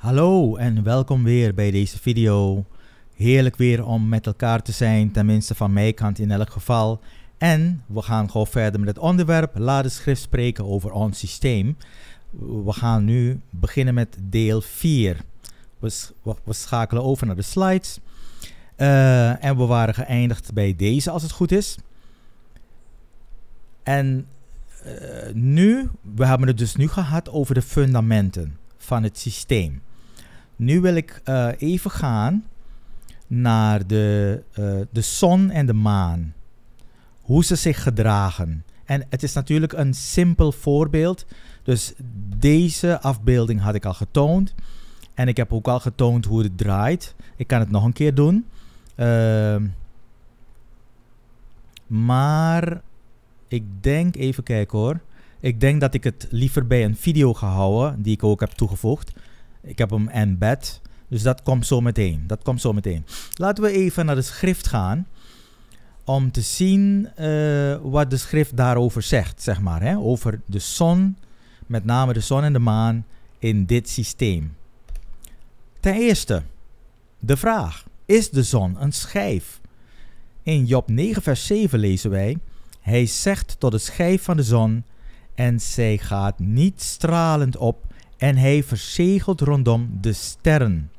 Hallo en welkom weer bij deze video. Heerlijk weer om met elkaar te zijn, tenminste van mijn kant in elk geval. En we gaan gewoon verder met het onderwerp. Laat de schrift spreken over ons systeem. We gaan nu beginnen met deel 4. We, schakelen over naar de slides. Eh, en we waren geëindigd bij deze, als het goed is. En eh, nu, we hebben het dus nu gehad over de fundamenten van het systeem. Nu wil ik eh, even gaan naar de, eh, de zon en de maan. Hoe ze zich gedragen. En het is natuurlijk een simpel voorbeeld. Dus deze afbeelding had ik al getoond. En ik heb ook al getoond hoe het draait. Ik kan het nog een keer doen. Ehm, maar ik denk, even kijken hoor. Ik denk dat ik het liever bij een video ga houden, die ik ook heb toegevoegd. Ik heb hem bed. Dus dat komt zo meteen. Dat komt zo meteen. Laten we even naar de schrift gaan. Om te zien eh, wat de schrift daarover zegt, zeg maar. Hè? Over de zon, met name de zon en de maan in dit systeem. Ten eerste, de vraag: is de zon een schijf? In Job 9, vers 7 lezen wij: Hij zegt tot de schijf van de zon: En zij gaat niet stralend op, en hij verzegelt rondom de sterren.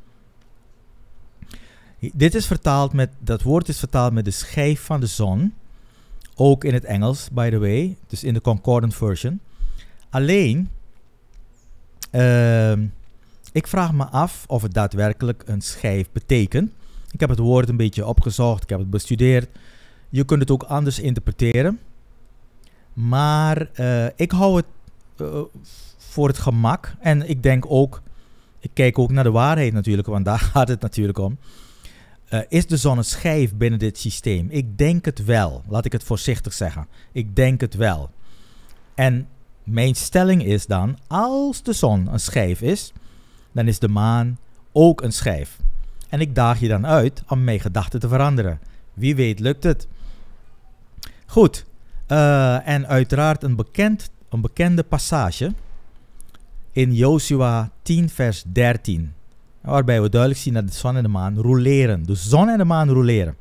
Dit is vertaald met, dat woord is vertaald met de schijf van de zon. Ook in het Engels, by the way. Dus in de Concordant version. Alleen, ehm, ik vraag me af of het daadwerkelijk een schijf betekent. Ik heb het woord een beetje opgezocht, ik heb het bestudeerd. Je kunt het ook anders interpreteren. Maar eh, ik hou het eh, voor het gemak. En ik denk ook, ik kijk ook naar de waarheid natuurlijk, want daar gaat het natuurlijk om. Eh, is de zon een schijf binnen dit systeem? Ik denk het wel. Laat ik het voorzichtig zeggen. Ik denk het wel. En mijn stelling is dan: als de zon een schijf is, dan is de maan ook een schijf. En ik daag je dan uit om mijn gedachten te veranderen. Wie weet lukt het. Goed. Eh, en uiteraard een, bekend, een bekende passage in Joshua 10, vers 13. Waarbij we duidelijk zien dat de zon en de maan roleren. De zon en de maan roleren.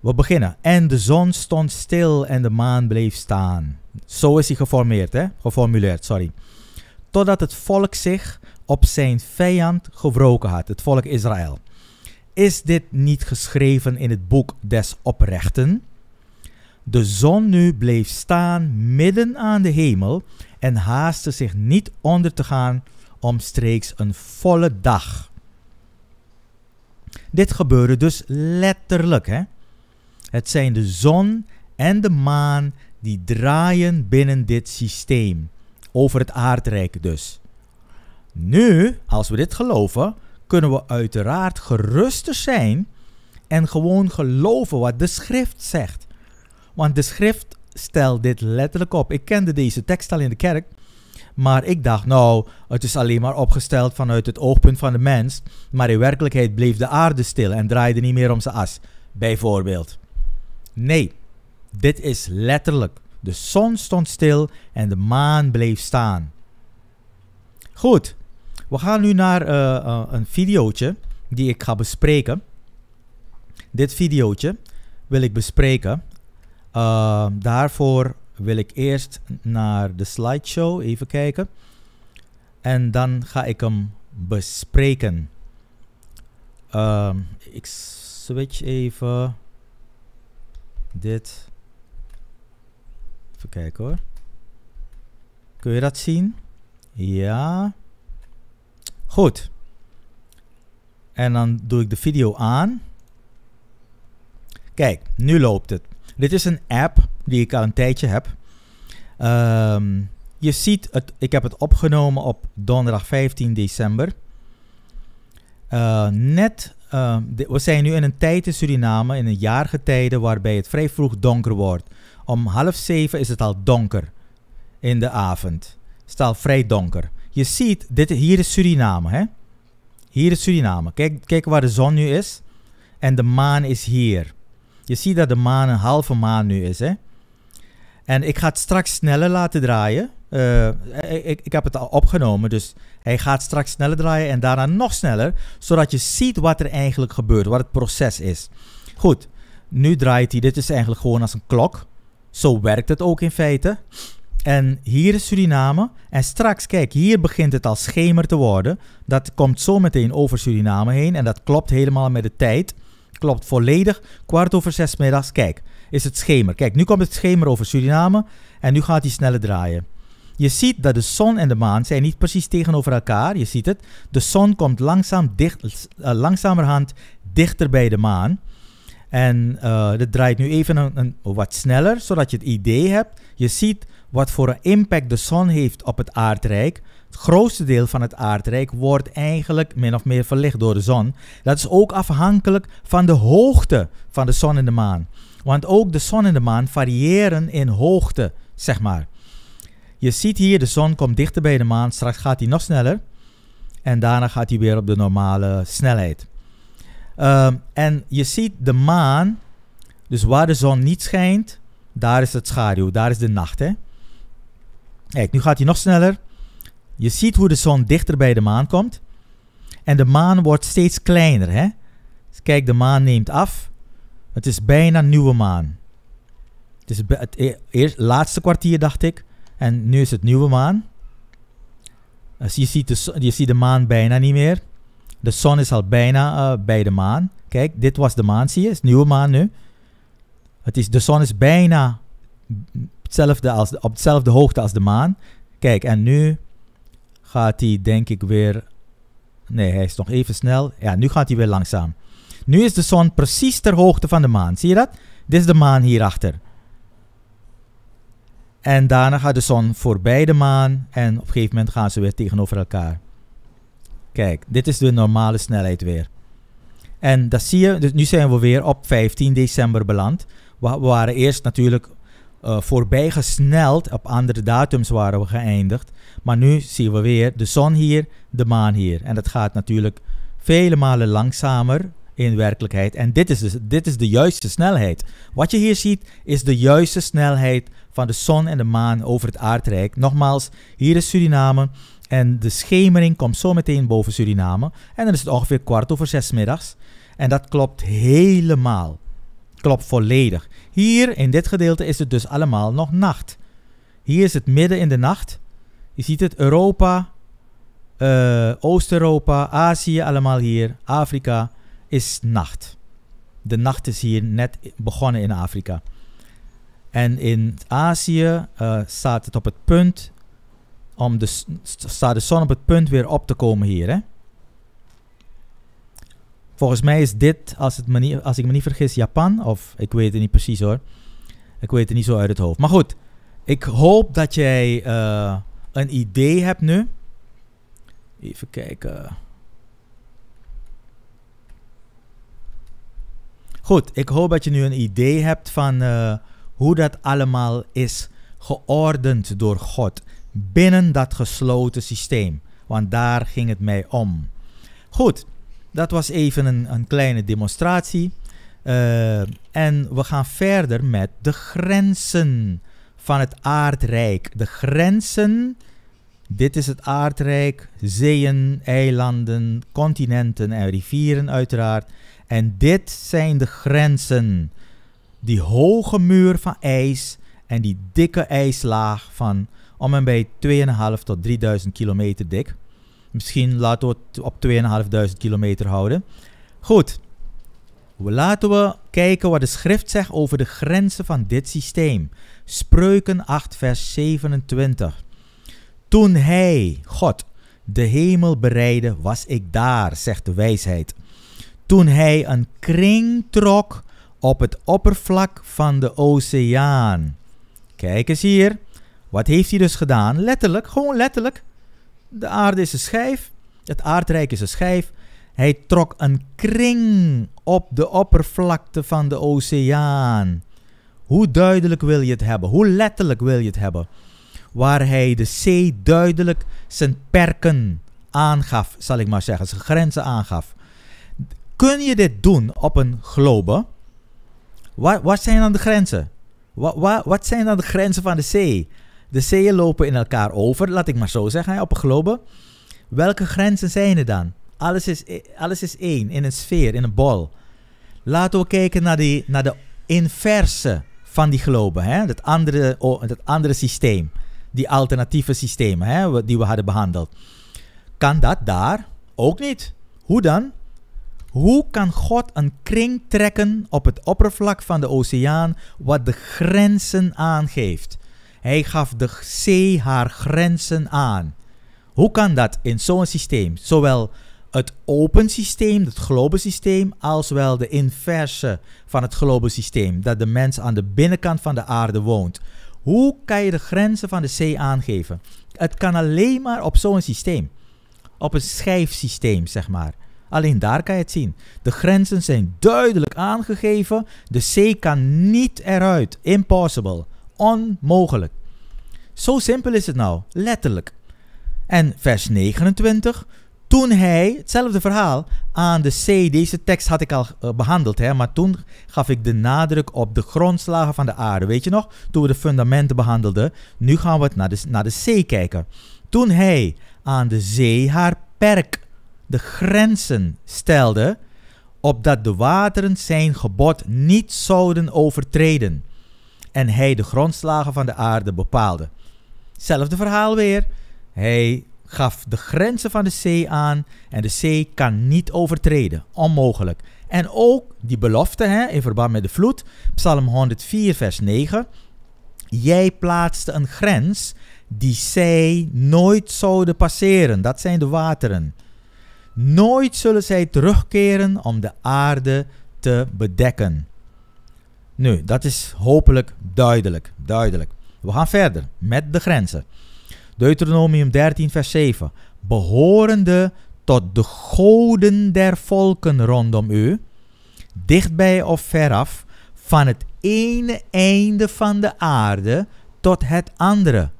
We beginnen. En de zon stond stil en de maan bleef staan. Zo is hij geformeerd, hè? geformuleerd, sorry. Totdat het volk zich op zijn vijand gewroken had, het volk Israël. Is dit niet geschreven in het boek des oprechten? De zon nu bleef staan midden aan de hemel en haastte zich niet onder te gaan omstreeks een volle dag. Dit gebeurde dus letterlijk. Hè? Het zijn de zon en de maan die draaien binnen dit systeem. Over het aardrijk dus. Nu, als we dit geloven, kunnen we uiteraard geruster zijn en gewoon geloven wat de schrift zegt. Want de schrift stel dit letterlijk op. Ik kende deze tekst al in de kerk. Maar ik dacht, nou, het is alleen maar opgesteld vanuit het oogpunt van de mens. Maar in werkelijkheid bleef de aarde stil en draaide niet meer om zijn as. Bijvoorbeeld. Nee, dit is letterlijk. De zon stond stil en de maan bleef staan. Goed, we gaan nu naar eh, eh, een videootje die ik ga bespreken. Dit videootje wil ik bespreken uh, daarvoor wil ik eerst naar de slideshow even kijken. En dan ga ik hem bespreken. Ehm, ik switch even. Dit. Even kijken hoor. Kun je dat zien? Ja. Goed. En dan doe ik de video aan. Kijk, nu loopt het. Dit is een app die ik al een tijdje heb. Ehm, je ziet, het, ik heb het opgenomen op donderdag 15 december. Eh, net, ehm, we zijn nu in een tijd in Suriname, in een jaargetijde waarbij het vrij vroeg donker wordt. Om half zeven is het al donker in de avond. Het is al vrij donker. Je ziet, dit, hier is Suriname. Hè? Hier is Suriname. Kijk, kijk waar de zon nu is. En de maan is hier. Je ziet dat de maan een halve maan nu is. Hè? En ik ga het straks sneller laten draaien. Eh, ik, ik heb het al opgenomen, dus hij gaat straks sneller draaien en daarna nog sneller, zodat je ziet wat er eigenlijk gebeurt, wat het proces is. Goed, nu draait hij. Dit is eigenlijk gewoon als een klok. Zo werkt het ook in feite. En hier is Suriname. En straks, kijk, hier begint het al schemer te worden. Dat komt zo meteen over Suriname heen. En dat klopt helemaal met de tijd. Klopt volledig. Kwart over zes middags. Kijk, is het schemer. Kijk, nu komt het schemer over Suriname en nu gaat hij sneller draaien. Je ziet dat de zon en de maan zijn niet precies tegenover elkaar. Je ziet het. De zon komt langzaam dicht, eh, langzamerhand dichter bij de maan. En uh, eh, dat draait nu even een, wat sneller, zodat je het idee hebt. Je ziet wat voor een impact de zon heeft op het aardrijk. Het grootste deel van het aardrijk wordt eigenlijk min of meer verlicht door de zon. Dat is ook afhankelijk van de hoogte van de zon en de maan. Want ook de zon en de maan variëren in hoogte, zeg maar. Je ziet hier, de zon komt dichter bij de maan, straks gaat hij nog sneller. En daarna gaat hij weer op de normale snelheid. Ehm, en je ziet de maan, dus waar de zon niet schijnt, daar is het schaduw, daar is de nacht. Hè? Kijk, nu gaat hij nog sneller. Je ziet hoe de zon dichter bij de maan komt. En de maan wordt steeds kleiner. Hè? Dus kijk, de maan neemt af. Het is bijna nieuwe maan. Het is het e-, eerst, laatste kwartier, dacht ik. En nu is het nieuwe maan. Dus je ziet, de, je ziet de maan bijna niet meer. De zon is al bijna eh, bij de maan. Kijk, dit was de maan, zie je? Het is nieuwe maan nu. Het is, de zon is bijna hetzelfde als, op hetzelfde hoogte als de maan. Kijk, en nu gaat hij denk ik weer... Nee, hij is nog even snel. Ja, nu gaat hij weer langzaam. Nu is de zon precies ter hoogte van de maan. Zie je dat? Dit is de maan hierachter. En daarna gaat de zon voorbij de maan. En op een gegeven moment gaan ze weer tegenover elkaar. Kijk, dit is de normale snelheid weer. En dat zie je. Dus nu zijn we weer op 15 december beland. We waren eerst natuurlijk uh, voorbij gesneld. Op andere datums waren we geëindigd. Maar nu zien we weer de zon hier, de maan hier. En dat gaat natuurlijk vele malen langzamer in werkelijkheid. En dit is, dus, dit is de juiste snelheid. Wat je hier ziet is de juiste snelheid van de zon en de maan over het aardrijk. Nogmaals, hier is Suriname. En de schemering komt zo meteen boven Suriname. En dan is het ongeveer kwart over zes middags. En dat klopt helemaal klopt volledig. Hier in dit gedeelte is het dus allemaal nog nacht. Hier is het midden in de nacht. Je ziet het, Europa, eh, Oost-Europa, Azië allemaal hier, Afrika is nacht. De nacht is hier net begonnen in Afrika. En in Azië eh, staat het op het punt om de, staat de zon op het punt weer op te komen hier. Hè? Volgens mij is dit, als, het als ik me niet vergis, Japan. Of ik weet het niet precies hoor. Ik weet het niet zo uit het hoofd. Maar goed, ik hoop dat jij eh, een idee hebt nu. Even kijken. Goed, ik hoop dat je nu een idee hebt van eh, hoe dat allemaal is geordend door God binnen dat gesloten systeem. Want daar ging het mij om. Goed, dat was even een, een kleine demonstratie. Eh, en we gaan verder met de grenzen van het aardrijk. De grenzen, dit is het aardrijk, zeeën, eilanden, continenten en rivieren uiteraard. En dit zijn de grenzen. Die hoge muur van ijs en die dikke ijslaag van om en bij 2,5 tot 3.000 kilometer dik. Misschien laten we het op 2500 kilometer houden. Goed, laten we kijken wat de schrift zegt over de grenzen van dit systeem. Spreuken 8, vers 27. Toen hij, God, de hemel bereidde, was ik daar, zegt de wijsheid. Toen hij een kring trok op het oppervlak van de oceaan. Kijk eens hier. Wat heeft hij dus gedaan? Letterlijk, gewoon letterlijk de aarde is een schijf, het aardrijk is een schijf. Hij trok een kring op de oppervlakte van de oceaan. Hoe duidelijk wil je het hebben? Hoe letterlijk wil je het hebben? Waar hij de zee duidelijk zijn perken aangaf, zal ik maar zeggen, zijn grenzen aangaf. Kun je dit doen op een globe? Wat, wat zijn dan de grenzen? Wat, wat, wat zijn dan de grenzen van de zee? De zeeën lopen in elkaar over, laat ik maar zo zeggen, op een globe. Welke grenzen zijn er dan? Alles is, e- alles is één, in een sfeer, in een bol. Laten we kijken naar, die, naar de inverse van die globe, hè? Dat, andere, dat andere systeem, die alternatieve systemen hè? die we hadden behandeld. Kan dat daar? Ook niet. Hoe dan? Hoe kan God een kring trekken op het oppervlak van de oceaan wat de grenzen aangeeft? Hij gaf de zee haar grenzen aan. Hoe kan dat in zo'n systeem? Zowel het open systeem, het globe systeem, als wel de inverse van het globe systeem, dat de mens aan de binnenkant van de aarde woont. Hoe kan je de grenzen van de zee aangeven? Het kan alleen maar op zo'n systeem. Op een schijfsysteem, zeg maar. Alleen daar kan je het zien. De grenzen zijn duidelijk aangegeven. De zee kan niet eruit. Impossible. Onmogelijk. Zo simpel is het nou, letterlijk. En vers 29. Toen hij, hetzelfde verhaal, aan de zee, deze tekst had ik al eh, behandeld, hè, maar toen gaf ik de nadruk op de grondslagen van de aarde. Weet je nog? Toen we de fundamenten behandelden. Nu gaan we het naar de, naar de zee kijken. Toen hij aan de zee haar perk, de grenzen stelde, opdat de wateren zijn gebod niet zouden overtreden. En hij de grondslagen van de aarde bepaalde. Zelfde verhaal weer. Hij gaf de grenzen van de zee aan en de zee kan niet overtreden. Onmogelijk. En ook die belofte hè, in verband met de vloed, Psalm 104, vers 9. Jij plaatste een grens die zij nooit zouden passeren. Dat zijn de wateren. Nooit zullen zij terugkeren om de aarde te bedekken. Nu, dat is hopelijk duidelijk. Duidelijk. We gaan verder met de grenzen. Deuteronomium 13, vers 7. Behorende tot de goden der volken rondom u, dichtbij of veraf, van het ene einde van de aarde tot het andere.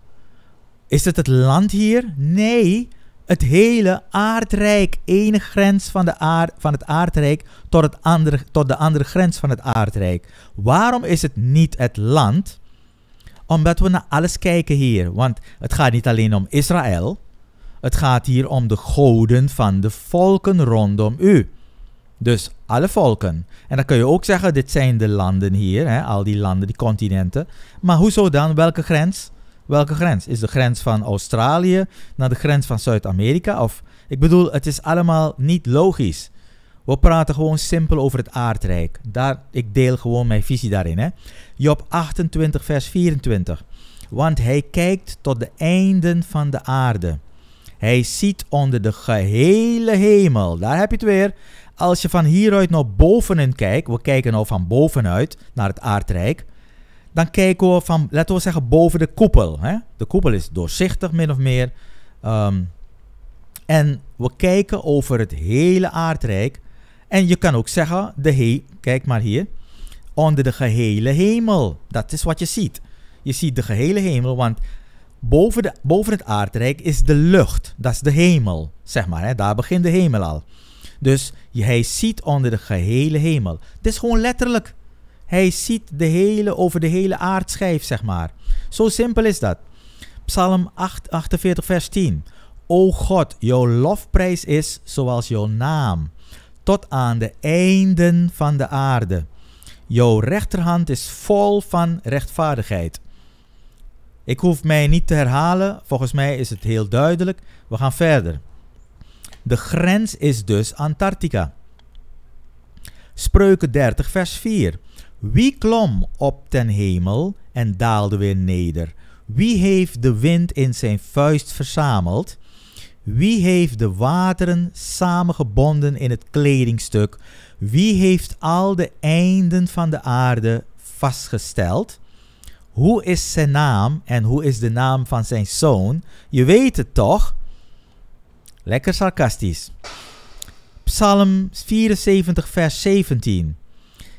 Is het het land hier? Nee, het hele aardrijk, ene grens van, de aard, van het aardrijk tot, het andere, tot de andere grens van het aardrijk. Waarom is het niet het land? Omdat we naar alles kijken hier. Want het gaat niet alleen om Israël. Het gaat hier om de goden van de volken rondom u. Dus alle volken. En dan kun je ook zeggen, dit zijn de landen hier, hè, al die landen, die continenten. Maar hoezo dan? Welke grens? Welke grens? Is de grens van Australië naar de grens van Zuid-Amerika? Of, ik bedoel, het is allemaal niet logisch. We praten gewoon simpel over het aardrijk. Daar, ik deel gewoon mijn visie daarin. Hè? Job 28, vers 24. Want hij kijkt tot de einden van de aarde. Hij ziet onder de gehele hemel. Daar heb je het weer. Als je van hieruit naar bovenin kijkt, we kijken nou van bovenuit naar het aardrijk, dan kijken we van, laten we zeggen, boven de koepel. Hè? De koepel is doorzichtig, min of meer. Ehm, en we kijken over het hele aardrijk en je kan ook zeggen, de he kijk maar hier, onder de gehele hemel. Dat is wat je ziet. Je ziet de gehele hemel, want boven, de, boven het aardrijk is de lucht. Dat is de hemel, zeg maar. Hè? Daar begint de hemel al. Dus hij ziet onder de gehele hemel. Het is gewoon letterlijk. Hij ziet de hele, over de hele aardschijf, zeg maar. Zo simpel is dat. Psalm 8, 48, vers 10. O God, jouw lofprijs is zoals jouw naam tot aan de einden van de aarde. Jouw rechterhand is vol van rechtvaardigheid. Ik hoef mij niet te herhalen, volgens mij is het heel duidelijk. We gaan verder. De grens is dus Antarctica. Spreuken 30, vers 4. Wie klom op ten hemel en daalde weer neder? Wie heeft de wind in zijn vuist verzameld wie heeft de wateren samengebonden in het kledingstuk? Wie heeft al de einden van de aarde vastgesteld? Hoe is zijn naam en hoe is de naam van zijn zoon? Je weet het toch? Lekker sarcastisch. Psalm 74, vers 17.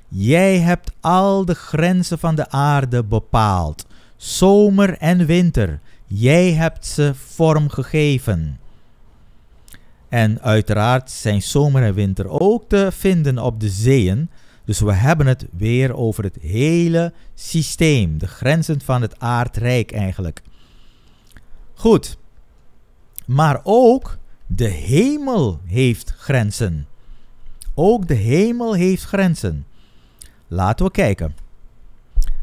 Jij hebt al de grenzen van de aarde bepaald, zomer en winter. Jij hebt ze vorm gegeven. En uiteraard zijn zomer en winter ook te vinden op de zeeën. Dus we hebben het weer over het hele systeem, de grenzen van het aardrijk eigenlijk. Goed, maar ook de hemel heeft grenzen. Ook de hemel heeft grenzen. Laten we kijken.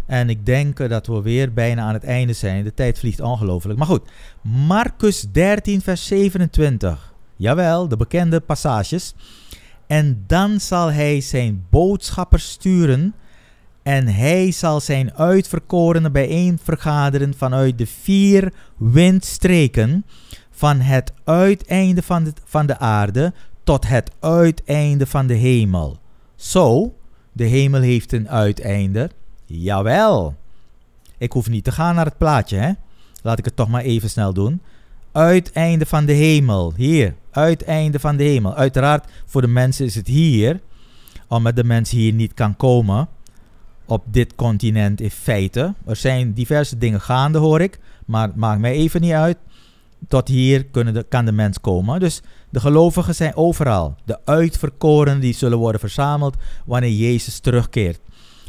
En ik denk dat we weer bijna aan het einde zijn. De tijd vliegt ongelooflijk. Maar goed, Marcus 13, vers 27. Jawel, de bekende passages. En dan zal hij zijn boodschappers sturen. En hij zal zijn uitverkorenen bijeen vergaderen vanuit de vier windstreken. Van het uiteinde van de, van de aarde tot het uiteinde van de hemel. Zo, de hemel heeft een uiteinde. Jawel. Ik hoef niet te gaan naar het plaatje, hè? Laat ik het toch maar even snel doen. Uiteinde van de hemel, hier uiteinde van de hemel. Uiteraard, voor de mensen is het hier, omdat de mens hier niet kan komen op dit continent in feite. Er zijn diverse dingen gaande, hoor ik, maar het maakt mij even niet uit. Tot hier kunnen de, kan de mens komen. Dus de gelovigen zijn overal. De uitverkorenen die zullen worden verzameld wanneer Jezus terugkeert.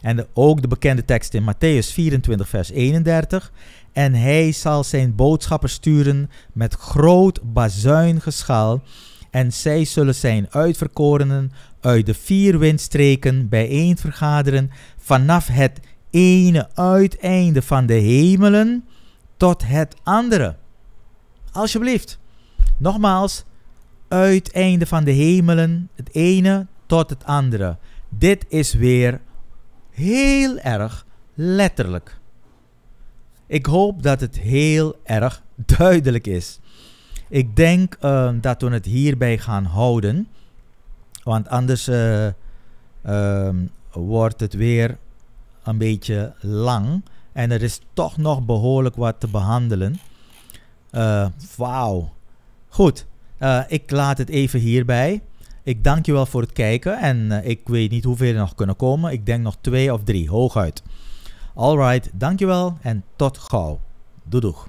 En ook de bekende tekst in Matthäus 24, vers 31 en hij zal zijn boodschappen sturen met groot bazuin-geschaal, en zij zullen zijn uitverkorenen uit de vier windstreken bijeen vergaderen vanaf het ene uiteinde van de hemelen tot het andere. Alsjeblieft. Nogmaals, uiteinde van de hemelen, het ene tot het andere. Dit is weer heel erg letterlijk. Ik hoop dat het heel erg duidelijk is. Ik denk eh, dat we het hierbij gaan houden. Want anders eh, ehm, wordt het weer een beetje lang. En er is toch nog behoorlijk wat te behandelen. Eh, wauw. Goed, ik laat het even hierbij. Ik dank je wel voor het kijken. En ik weet niet hoeveel er nog kunnen komen. Ik denk nog twee of drie, hooguit. Alright, dankjewel en tot gauw. Doei doeg.